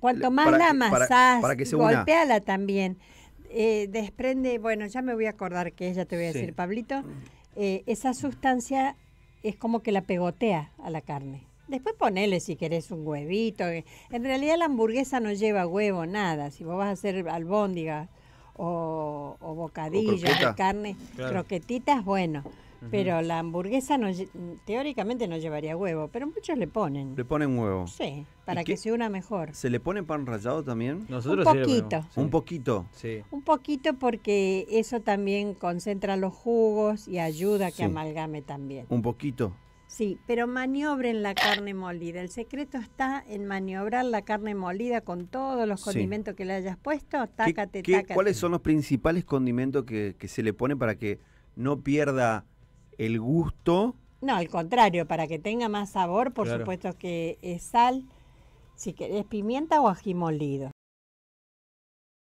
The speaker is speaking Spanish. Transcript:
cuanto más la amasás, golpeala también. Eh, desprende, bueno, ya me voy a acordar que ella te voy a decir, Pablito, mm. eh, esa sustancia es como que la pegotea a la carne. Después ponele si querés un huevito. En realidad la hamburguesa no lleva huevo, nada. Si vos vas a hacer albóndigas o, o bocadillas de carne, croquetitas, bueno. Pero la hamburguesa no, mm, teóricamente no llevaría huevo, pero muchos le ponen. Le ponen huevo. Sí, para que se una mejor. ¿Se le pone pan rallado también? Nosotros un poquito. Un poquito. Sí. Un poquito porque eso también concentra los jugos y ayuda a que amalgame también. Un poquito. Sí, pero maniobren la carne molida. El secreto está en maniobrar la carne molida con todos los condimentos que le hayas puesto. Tácate, ¿Qué, qué, ¿Cuáles son los principales condimentos que, que, se le pone para que no pierda el gusto. No, al contrario, para que tenga más sabor, por supuesto que es sal, si querés pimienta o ají molido.